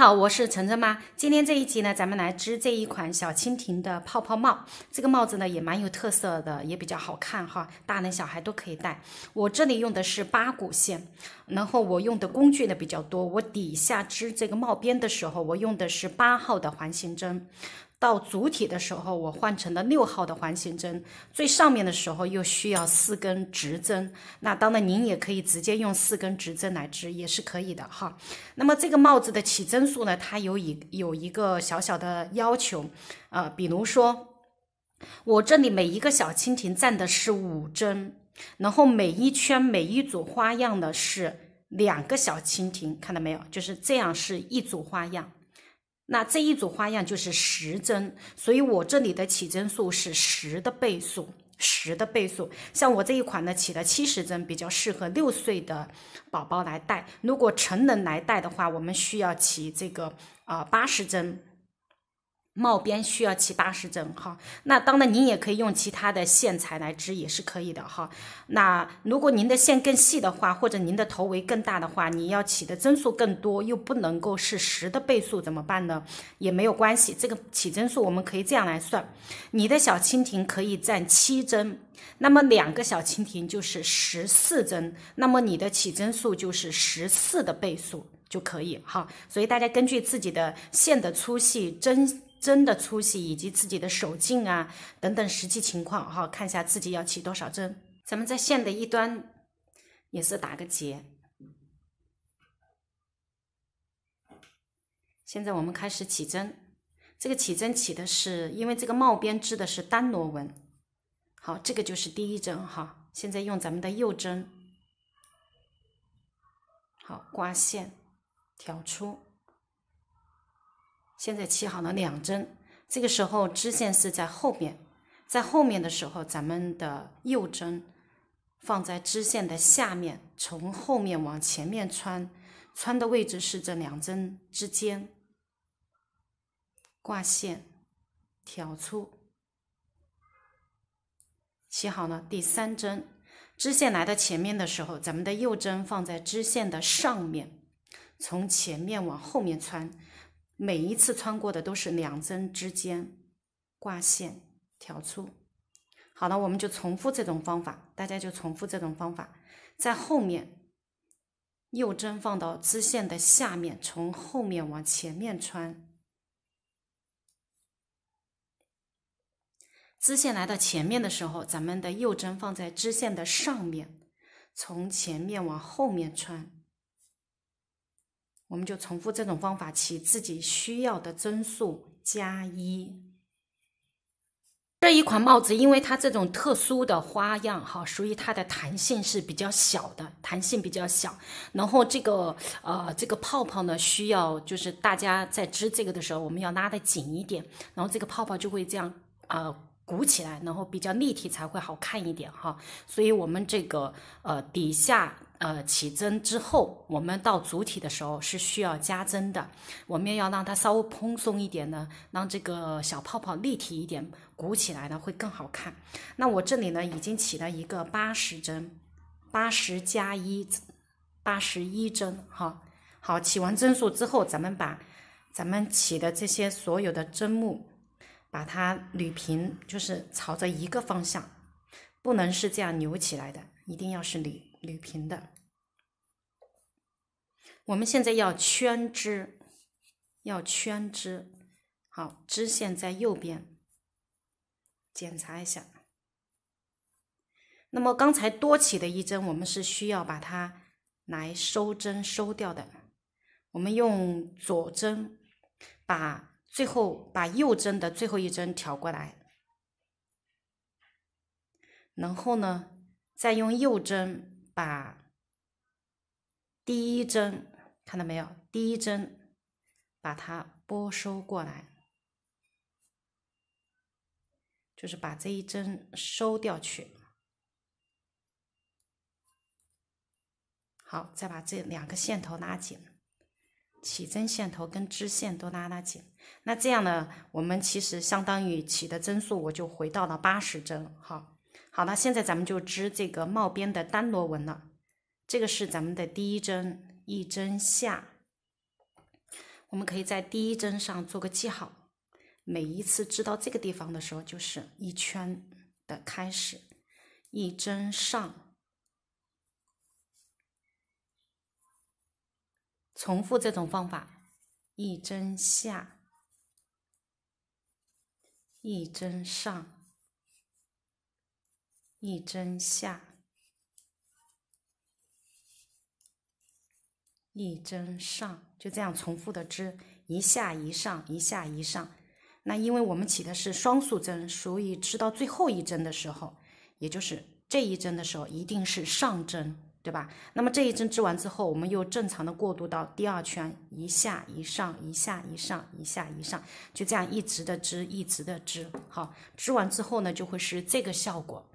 好，我是晨晨妈。今天这一集呢，咱们来织这一款小蜻蜓的泡泡帽。这个帽子呢，也蛮有特色的，也比较好看哈，大人小孩都可以戴。我这里用的是八股线，然后我用的工具呢比较多。我底下织这个帽边的时候，我用的是八号的环形针。到主体的时候，我换成了六号的环形针，最上面的时候又需要四根直针。那当然，您也可以直接用四根直针来织，也是可以的哈。那么这个帽子的起针数呢，它有一有一个小小的要求，呃，比如说我这里每一个小蜻蜓占的是五针，然后每一圈每一组花样呢是两个小蜻蜓，看到没有？就是这样，是一组花样。那这一组花样就是十针，所以我这里的起针数是十的倍数，十的倍数。像我这一款呢，起了七十针比较适合六岁的宝宝来戴。如果成人来戴的话，我们需要起这个啊八十针。帽边需要起八十针哈，那当然您也可以用其他的线材来织也是可以的哈。那如果您的线更细的话，或者您的头围更大的话，你要起的针数更多，又不能够是十的倍数，怎么办呢？也没有关系，这个起针数我们可以这样来算：你的小蜻蜓可以占七针，那么两个小蜻蜓就是十四针，那么你的起针数就是十四的倍数就可以哈。所以大家根据自己的线的粗细针。针的粗细以及自己的手劲啊等等实际情况哈，看一下自己要起多少针。咱们在线的一端也是打个结。现在我们开始起针，这个起针起的是因为这个帽边织的是单螺纹。好，这个就是第一针哈。现在用咱们的右针，好，挂线挑出。现在起好了两针，这个时候支线是在后面，在后面的时候，咱们的右针放在支线的下面，从后面往前面穿，穿的位置是这两针之间，挂线挑出，起好了第三针。支线来到前面的时候，咱们的右针放在支线的上面，从前面往后面穿。每一次穿过的都是两针之间挂线挑出。好了，我们就重复这种方法，大家就重复这种方法。在后面，右针放到支线的下面，从后面往前面穿。支线来到前面的时候，咱们的右针放在支线的上面，从前面往后面穿。我们就重复这种方法，起自己需要的针数加一。这一款帽子，因为它这种特殊的花样哈，所以它的弹性是比较小的，弹性比较小。然后这个呃，这个泡泡呢，需要就是大家在织这个的时候，我们要拉的紧一点，然后这个泡泡就会这样啊鼓起来，然后比较立体才会好看一点哈。所以我们这个呃底下。呃，起针之后，我们到主体的时候是需要加针的。我们要让它稍微蓬松一点呢，让这个小泡泡立体一点，鼓起来呢会更好看。那我这里呢已经起了一个八十针，八十加一，八十一针哈。好，起完针数之后，咱们把咱们起的这些所有的针目，把它捋平，就是朝着一个方向，不能是这样扭起来的，一定要是捋。捋平的，我们现在要圈织，要圈织，好，织线在右边，检查一下。那么刚才多起的一针，我们是需要把它来收针收掉的。我们用左针把最后把右针的最后一针挑过来，然后呢，再用右针。把第一针看到没有？第一针把它拨收过来，就是把这一针收掉去。好，再把这两个线头拉紧，起针线头跟织线都拉拉紧。那这样呢，我们其实相当于起的针数我就回到了八十针，哈。好那现在咱们就织这个帽边的单螺纹了。这个是咱们的第一针，一针下，我们可以在第一针上做个记号。每一次织到这个地方的时候，就是一圈的开始。一针上，重复这种方法，一针下，一针上。一针下，一针上，就这样重复的织，一下一上，一下一上。那因为我们起的是双数针，所以织到最后一针的时候，也就是这一针的时候，一定是上针，对吧？那么这一针织完之后，我们又正常的过渡到第二圈，一下一上，一下一上，一下一上，就这样一直的织，一直的织，好，织完之后呢，就会是这个效果。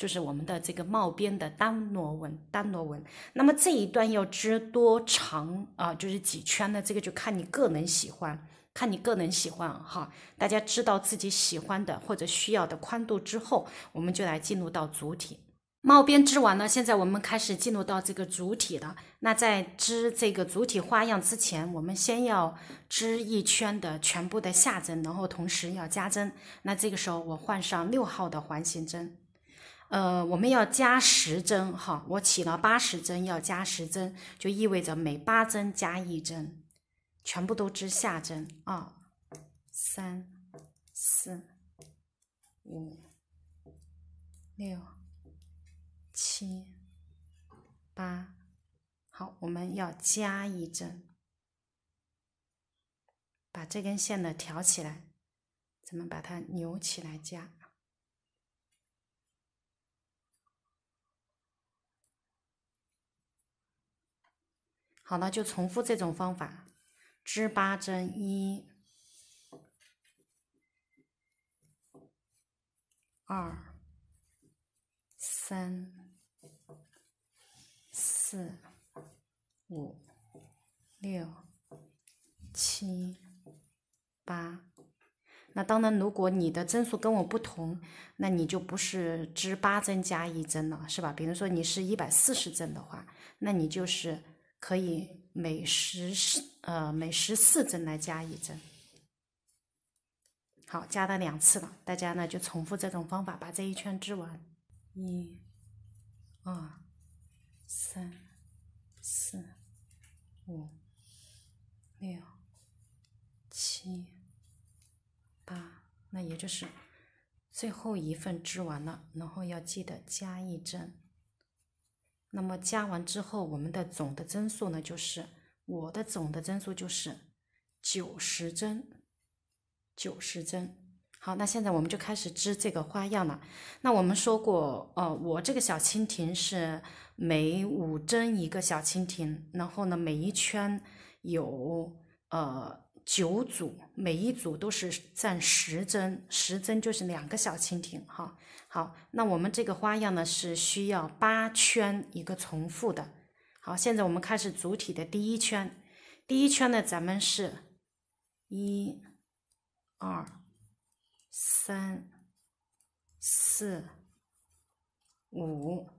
就是我们的这个帽边的单螺纹，单螺纹。那么这一段要织多长啊？就是几圈呢？这个就看你个人喜欢，看你个人喜欢哈。大家知道自己喜欢的或者需要的宽度之后，我们就来进入到主体。帽边织完了，现在我们开始进入到这个主体了。那在织这个主体花样之前，我们先要织一圈的全部的下针，然后同时要加针。那这个时候我换上六号的环形针。呃，我们要加十针哈，我起了八十针，要加十针，就意味着每八针加一针，全部都织下针。二、三、四、五、六、七、八，好，我们要加一针，把这根线呢挑起来，咱们把它扭起来加。好了，就重复这种方法，织八针一，二，三，四，五，六，七，八。那当然，如果你的针数跟我不同，那你就不是织八针加一针了，是吧？比如说你是一百四十针的话，那你就是。可以每十四呃每十四针来加一针，好，加了两次了，大家呢就重复这种方法把这一圈织完，一、二、三、四、五、六、七、八，那也就是最后一份织完了，然后要记得加一针。那么加完之后，我们的总的针数呢，就是我的总的针数就是九十针，九十针。好，那现在我们就开始织这个花样了。那我们说过，哦，我这个小蜻蜓是每五针一个小蜻蜓，然后呢，每一圈有呃。九组，每一组都是占十针，十针就是两个小蜻蜓哈。好，那我们这个花样呢是需要八圈一个重复的。好，现在我们开始主体的第一圈，第一圈呢咱们是一二三四五，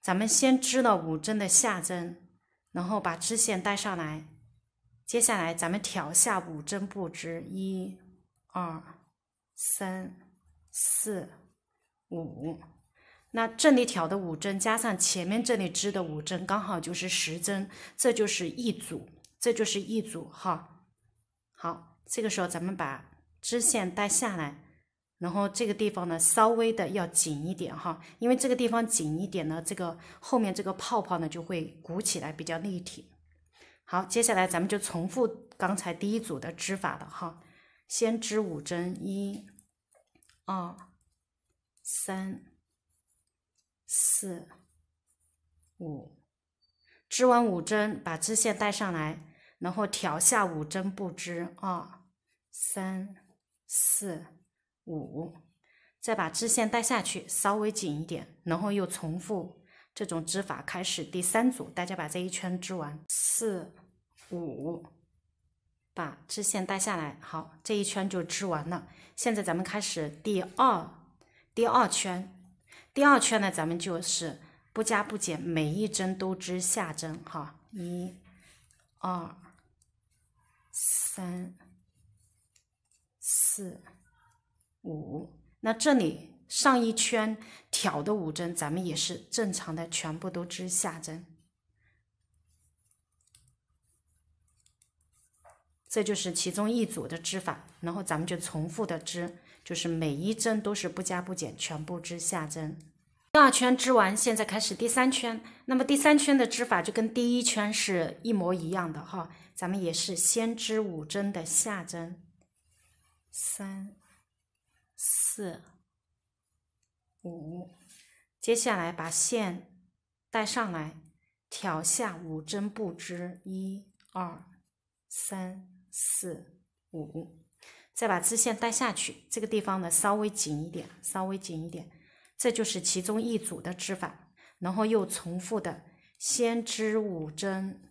咱们先织了五针的下针，然后把织线带上来。接下来咱们调下五针不织，一、二、三、四、五。那这里调的五针加上前面这里织的五针，刚好就是十针，这就是一组，这就是一组哈。好，这个时候咱们把织线带下来，然后这个地方呢稍微的要紧一点哈，因为这个地方紧一点呢，这个后面这个泡泡呢就会鼓起来，比较立体。好，接下来咱们就重复刚才第一组的织法了哈，先织五针一，二，三，四，五，织完五针，把织线带上来，然后调下五针不织，二，三，四，五，再把织线带下去，稍微紧一点，然后又重复。这种织法开始第三组，大家把这一圈织完，四五把织线带下来，好，这一圈就织完了。现在咱们开始第二第二圈，第二圈呢，咱们就是不加不减，每一针都织下针哈，一、二、三、四、五，那这里。上一圈挑的五针，咱们也是正常的，全部都织下针。这就是其中一组的织法，然后咱们就重复的织，就是每一针都是不加不减，全部织下针。第二圈织完，现在开始第三圈。那么第三圈的织法就跟第一圈是一模一样的哈，咱们也是先织五针的下针，三，四。五，接下来把线带上来，挑下五针不织，一二三四五，再把织线带下去。这个地方呢，稍微紧一点，稍微紧一点。这就是其中一组的织法，然后又重复的，先织五针，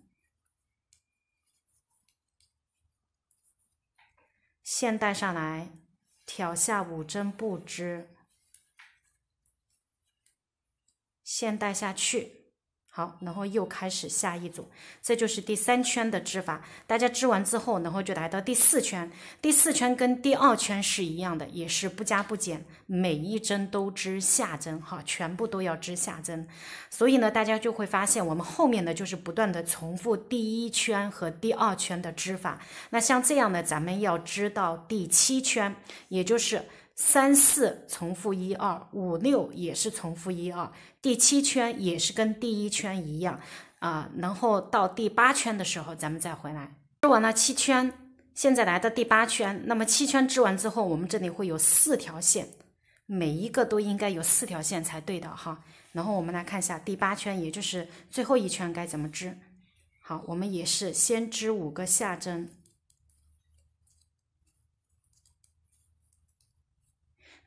线带上来，挑下五针不织。先带下去，好，然后又开始下一组，这就是第三圈的织法。大家织完之后，然后就来到第四圈。第四圈跟第二圈是一样的，也是不加不减，每一针都织下针，哈，全部都要织下针。所以呢，大家就会发现，我们后面呢就是不断的重复第一圈和第二圈的织法。那像这样呢，咱们要织到第七圈，也就是三四重复一二，五六也是重复一二。第七圈也是跟第一圈一样啊，然后到第八圈的时候咱们再回来织完了七圈，现在来到第八圈。那么七圈织完之后，我们这里会有四条线，每一个都应该有四条线才对的哈。然后我们来看一下第八圈，也就是最后一圈该怎么织。好，我们也是先织五个下针。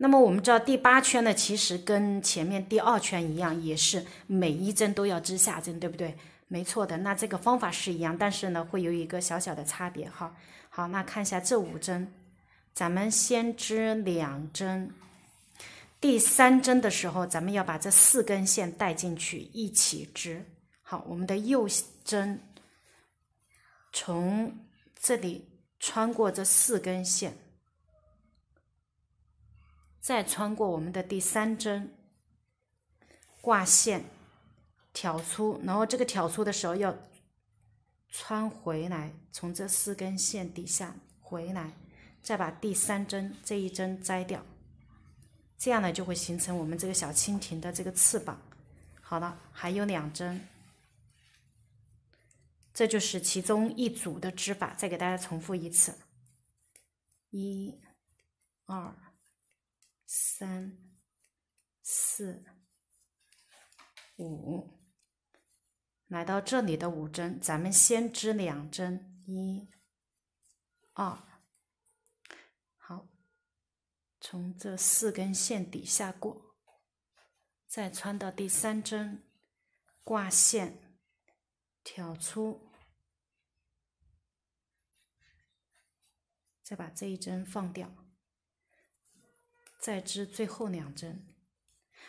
那么我们知道第八圈呢，其实跟前面第二圈一样，也是每一针都要织下针，对不对？没错的。那这个方法是一样，但是呢，会有一个小小的差别。哈，好，那看一下这五针，咱们先织两针，第三针的时候，咱们要把这四根线带进去一起织。好，我们的右针从这里穿过这四根线。再穿过我们的第三针挂线挑出，然后这个挑出的时候要穿回来，从这四根线底下回来，再把第三针这一针摘掉，这样呢就会形成我们这个小蜻蜓的这个翅膀。好了，还有两针，这就是其中一组的织法，再给大家重复一次，一，二。三四五，来到这里的五针，咱们先织两针，一、二，好，从这四根线底下过，再穿到第三针，挂线，挑出，再把这一针放掉。再织最后两针，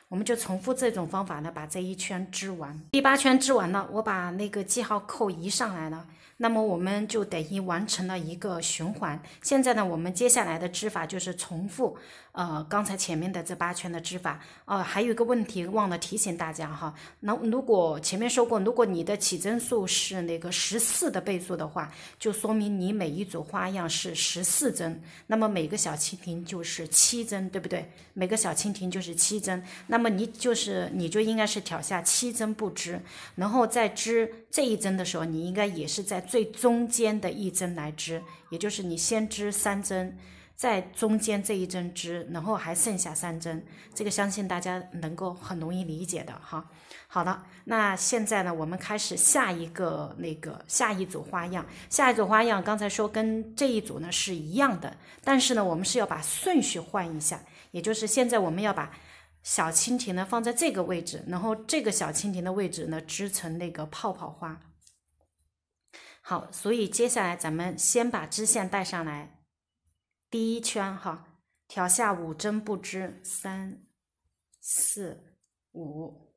我们就重复这种方法呢，把这一圈织完。第八圈织完了，我把那个记号扣移上来了。那么我们就等于完成了一个循环。现在呢，我们接下来的织法就是重复，呃，刚才前面的这八圈的织法。哦，还有一个问题忘了提醒大家哈。那如果前面说过，如果你的起针数是那个十四的倍数的话，就说明你每一组花样是十四针，那么每个小蜻蜓就是七针，对不对？每个小蜻蜓就是七针，那么你就是你就应该是挑下七针不织，然后在织这一针的时候，你应该也是在。最中间的一针来织，也就是你先织三针，在中间这一针织，然后还剩下三针，这个相信大家能够很容易理解的哈。好了，那现在呢，我们开始下一个那个下一组花样，下一组花样刚才说跟这一组呢是一样的，但是呢，我们是要把顺序换一下，也就是现在我们要把小蜻蜓呢放在这个位置，然后这个小蜻蜓的位置呢织成那个泡泡花。好，所以接下来咱们先把支线带上来，第一圈哈，挑下五针不织，三、四、五，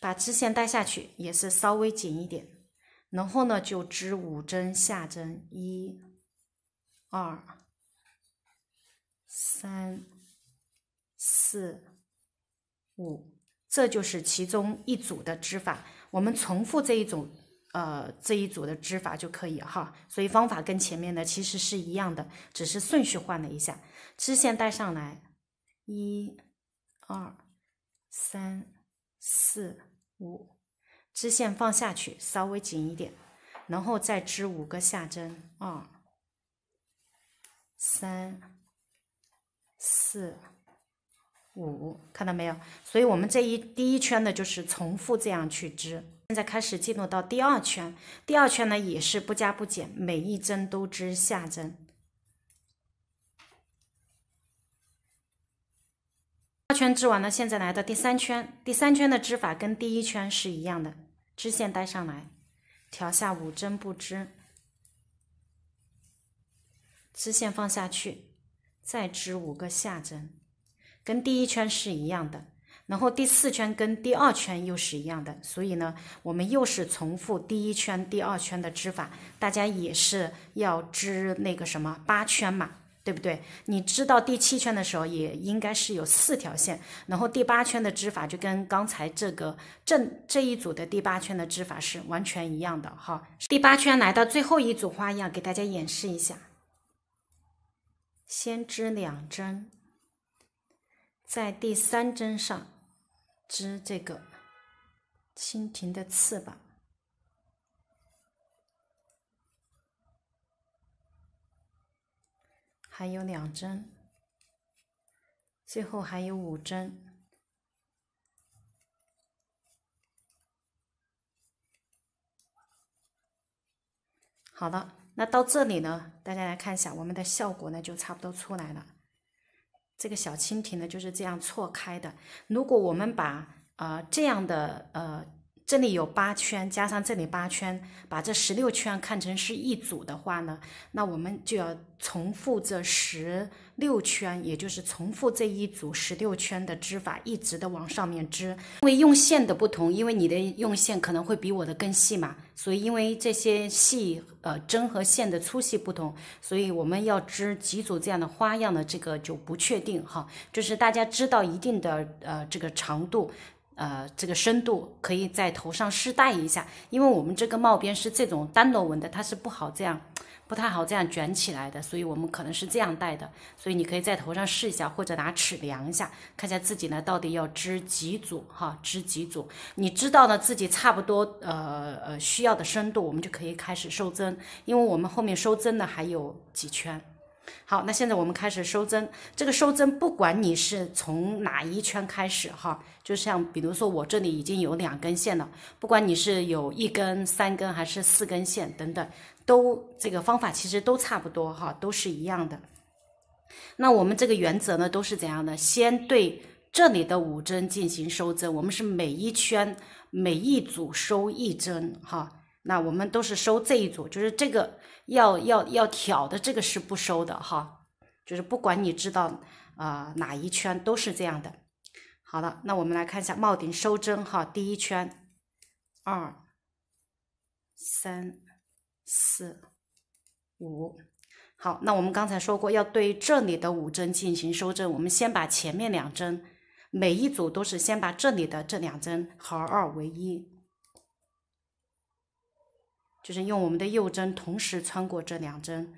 把支线带下去，也是稍微紧一点，然后呢就织五针下针，一、二、三、四、五。这就是其中一组的织法，我们重复这一种，呃，这一组的织法就可以哈。所以方法跟前面的其实是一样的，只是顺序换了一下。织线带上来，一、二、三、四、五，支线放下去，稍微紧一点，然后再织五个下针，二、三、四。五，看到没有？所以，我们这一第一圈的就是重复这样去织。现在开始进入到第二圈，第二圈呢也是不加不减，每一针都织下针。二圈织完了，现在来到第三圈，第三圈的织法跟第一圈是一样的，织线带上来，调下五针不织，织线放下去，再织五个下针。跟第一圈是一样的，然后第四圈跟第二圈又是一样的，所以呢，我们又是重复第一圈、第二圈的织法，大家也是要织那个什么八圈嘛，对不对？你织到第七圈的时候，也应该是有四条线，然后第八圈的织法就跟刚才这个正这一组的第八圈的织法是完全一样的哈。第八圈来到最后一组花样，给大家演示一下，先织两针。在第三针上织这个蜻蜓的翅膀，还有两针，最后还有五针。好了，那到这里呢，大家来看一下我们的效果呢，就差不多出来了。这个小蜻蜓呢，就是这样错开的。如果我们把呃这样的呃。这里有八圈，加上这里八圈，把这十六圈看成是一组的话呢，那我们就要重复这十六圈，也就是重复这一组十六圈的织法，一直的往上面织。因为用线的不同，因为你的用线可能会比我的更细嘛，所以因为这些细呃针和线的粗细不同，所以我们要织几组这样的花样的这个就不确定哈，就是大家织到一定的呃这个长度。呃，这个深度可以在头上试戴一下，因为我们这个帽边是这种单螺纹的，它是不好这样，不太好这样卷起来的，所以我们可能是这样戴的。所以你可以在头上试一下，或者拿尺量一下，看一下自己呢到底要织几组哈，织几组。你知道呢自己差不多呃呃需要的深度，我们就可以开始收针，因为我们后面收针呢还有几圈。好，那现在我们开始收针。这个收针，不管你是从哪一圈开始哈，就像比如说我这里已经有两根线了，不管你是有一根、三根还是四根线等等，都这个方法其实都差不多哈，都是一样的。那我们这个原则呢，都是怎样的？先对这里的五针进行收针，我们是每一圈每一组收一针哈。那我们都是收这一组，就是这个要要要挑的，这个是不收的哈。就是不管你知道啊哪一圈都是这样的。好了，那我们来看一下帽顶收针哈，第一圈二三四五。好，那我们刚才说过要对这里的五针进行收针，我们先把前面两针，每一组都是先把这里的这两针合二为一。就是用我们的右针同时穿过这两针，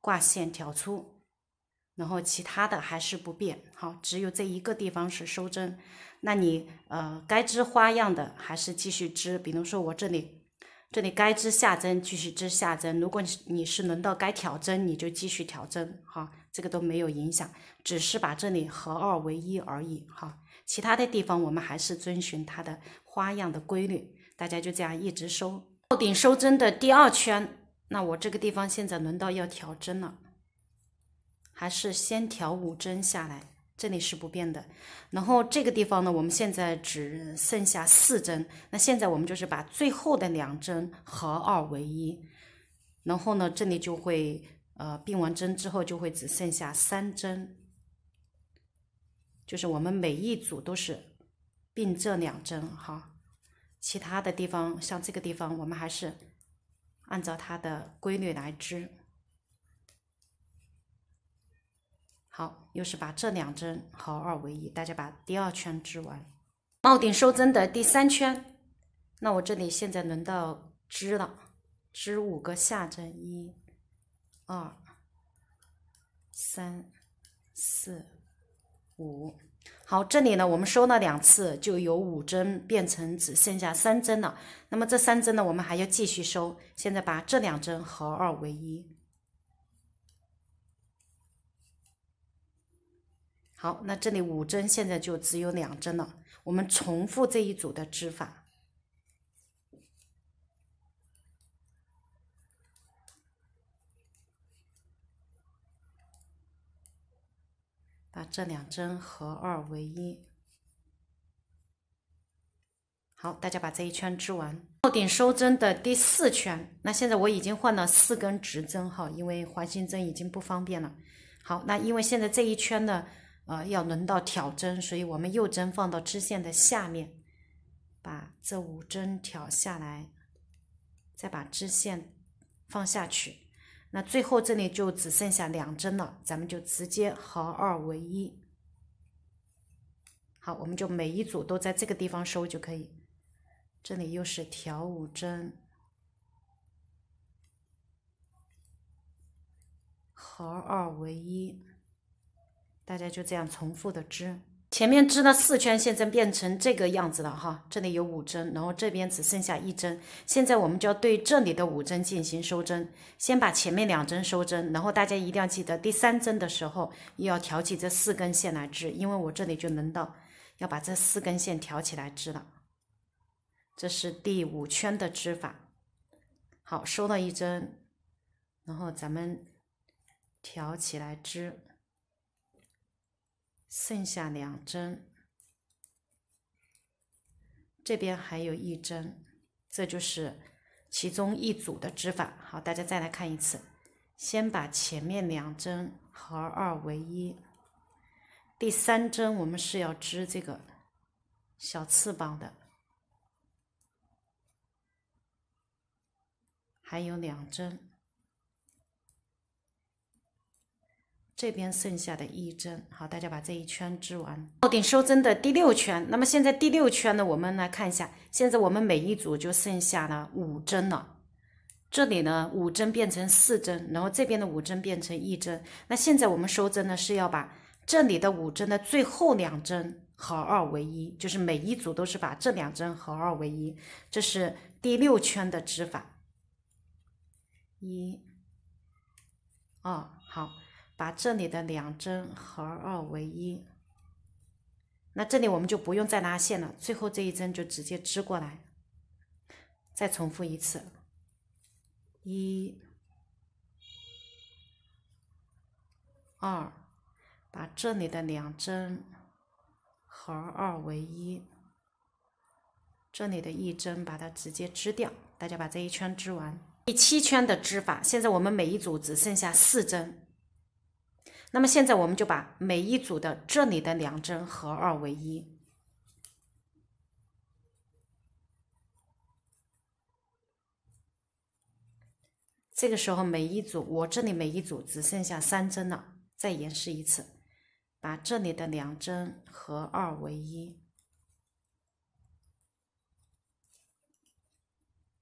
挂线挑出，然后其他的还是不变。好，只有这一个地方是收针。那你呃该织花样的还是继续织，比如说我这里这里该织下针继续织下针。如果你你是轮到该挑针，你就继续挑针哈，这个都没有影响，只是把这里合二为一而已哈。其他的地方我们还是遵循它的花样的规律，大家就这样一直收。到顶收针的第二圈，那我这个地方现在轮到要调针了，还是先调五针下来，这里是不变的。然后这个地方呢，我们现在只剩下四针，那现在我们就是把最后的两针合二为一，然后呢，这里就会呃并完针之后就会只剩下三针，就是我们每一组都是并这两针哈。其他的地方像这个地方，我们还是按照它的规律来织。好，又是把这两针合二为一，大家把第二圈织完，帽顶收针的第三圈。那我这里现在轮到织了，织五个下针，一、二、三、四、五。好，这里呢，我们收了两次，就有五针变成只剩下三针了。那么这三针呢，我们还要继续收。现在把这两针合二为一。好，那这里五针现在就只有两针了。我们重复这一组的织法。这两针合二为一，好，大家把这一圈织完，到顶收针的第四圈。那现在我已经换了四根直针哈，因为环形针已经不方便了。好，那因为现在这一圈呢，呃要轮到挑针，所以我们右针放到织线的下面，把这五针挑下来，再把织线放下去。那最后这里就只剩下两针了，咱们就直接合二为一。好，我们就每一组都在这个地方收就可以。这里又是挑五针，合二为一，大家就这样重复的织。前面织了四圈，现在变成这个样子了哈，这里有五针，然后这边只剩下一针。现在我们就要对这里的五针进行收针，先把前面两针收针，然后大家一定要记得，第三针的时候又要挑起这四根线来织，因为我这里就轮到要把这四根线挑起来织了。这是第五圈的织法，好，收了一针，然后咱们挑起来织。剩下两针，这边还有一针，这就是其中一组的织法。好，大家再来看一次，先把前面两针合二为一，第三针我们是要织这个小翅膀的，还有两针。这边剩下的一针，好，大家把这一圈织完，到顶收针的第六圈。那么现在第六圈呢，我们来看一下，现在我们每一组就剩下了五针了。这里呢，五针变成四针，然后这边的五针变成一针。那现在我们收针呢，是要把这里的五针的最后两针合二为一，就是每一组都是把这两针合二为一。这是第六圈的织法。一，二，好。把这里的两针合二为一，那这里我们就不用再拉线了，最后这一针就直接织过来，再重复一次，一，二，把这里的两针合二为一，这里的一针把它直接织掉，大家把这一圈织完。第七圈的织法，现在我们每一组只剩下四针。那么现在我们就把每一组的这里的两针合二为一。这个时候每一组，我这里每一组只剩下三针了。再演示一次，把这里的两针合二为一。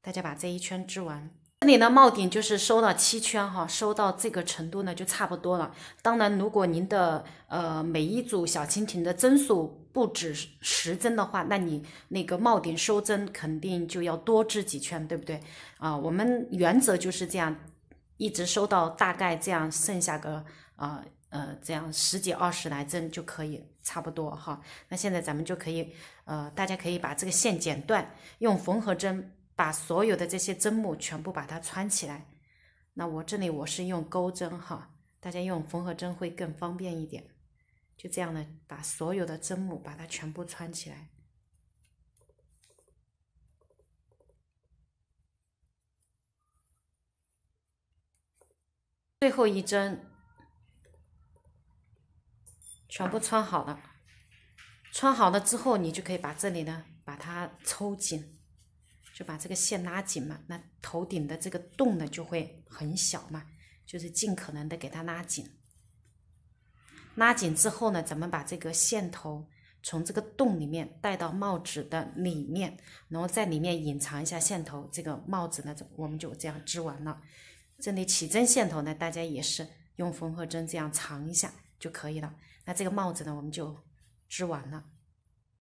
大家把这一圈织完。这里呢，帽顶就是收了七圈哈，收到这个程度呢就差不多了。当然，如果您的呃每一组小蜻蜓的针数不止十针的话，那你那个帽顶收针肯定就要多织几圈，对不对？啊，我们原则就是这样，一直收到大概这样，剩下个啊呃这样十几二十来针就可以差不多哈。那现在咱们就可以呃，大家可以把这个线剪断，用缝合针。把所有的这些针目全部把它穿起来。那我这里我是用钩针哈，大家用缝合针会更方便一点。就这样的把所有的针目把它全部穿起来。最后一针全部穿好了，穿好了之后，你就可以把这里呢把它抽紧。就把这个线拉紧嘛，那头顶的这个洞呢就会很小嘛，就是尽可能的给它拉紧。拉紧之后呢，咱们把这个线头从这个洞里面带到帽子的里面，然后在里面隐藏一下线头，这个帽子呢，我们就这样织完了。这里起针线头呢，大家也是用缝合针这样藏一下就可以了。那这个帽子呢，我们就织完了。